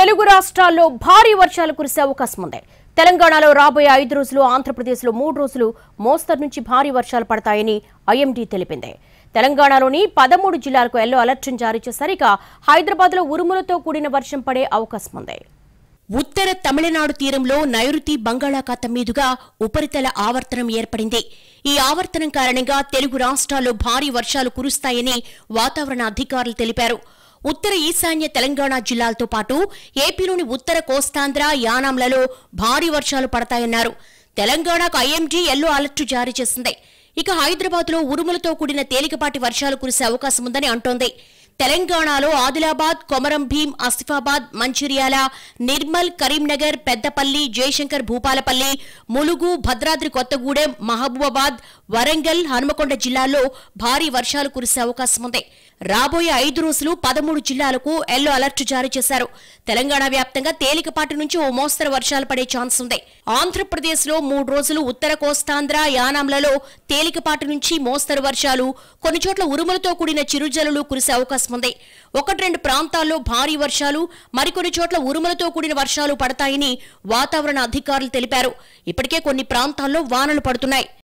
తెలుగు రాష్ట్రాల్లో భారీ వర్షాలు కురిసే అవకాశం ఉంది తెలంగాణలో రాబోయే ఐదు రోజులు ఆంధ్రప్రదేశ్లో మూడు రోజులు మోస్తరు నుంచి భారీ వర్షాలు పడతాయని ఐఎండీ తెలిపింది తెలంగాణలోని పదమూడు జిల్లాలకు ఎల్లో అలర్ట్ను జారీ చేశారు ఇక హైదరాబాద్లో ఉరుములతో కూడిన వర్షం పడే అవకాశం ఉంది ఉత్తర తమిళనాడు తీరంలో నైరుతి బంగాళాఖాతం మీదుగా ఉపరితల ఆవర్తనం ఏర్పడింది ఈ ఆవర్తనం కారణంగా తెలుగు రాష్ట్రాల్లో భారీ వర్షాలు కురుస్తాయని వాతావరణ అధికారులు తెలిపారు ఉత్తర ఈశాన్య తెలంగాణ జిల్లాలతో పాటు ఏపీలోని ఉత్తర కోస్తాంధ్ర యానాంలలో భారీ వర్షాలు పడతాయన్నారు తెలంగాణకు ఐఎండీ ఎల్లో అలర్ట్ జారీ చేసింది ఇక హైదరాబాద్లో ఉరుములతో కూడిన తేలికపాటి వర్షాలు కురిసే అవకాశం ఉందని అంటోంది తెలంగాణలో ఆదిలాబాద్ కొమరం భీం ఆసిఫాబాద్ మంచిర్యాల నిర్మల్ కరీంనగర్ పెద్దపల్లి జయశంకర్ భూపాలపల్లి ములుగు భద్రాద్రి కొత్తగూడెం మహబూబాబాద్ వరంగల్ హనుమకొండ జిల్లాల్లో భారీ వర్షాలు కురిసే అవకాశం ఉంది రాబోయే ఐదు రోజులు పదమూడు జిల్లాలకు ఎల్లో అలర్ట్ జారీ చేశారు తెలంగాణ వ్యాప్తంగా తేలికపాటి నుంచి ఓ మోస్తరు వర్షాలు పడే ఛాన్స్ ఉంది ఆంధ్రప్రదేశ్లో మూడు రోజులు ఉత్తర కోస్తాంధ్ర యానాంలలో తేలికపాటి నుంచి మోస్తరు వర్షాలు కొన్ని చోట్ల ఉరుములతో కూడిన చిరుజలు కురిసే అవకాశం ఉంది ఒకటి రెండు ప్రాంతాల్లో భారీ వర్షాలు మరికొన్ని చోట్ల ఉరుములతో కూడిన వర్షాలు పడతాయని వాతావరణ అధికారులు తెలిపారు ఇప్పటికే కొన్ని ప్రాంతాల్లో వానలు పడుతున్నాయి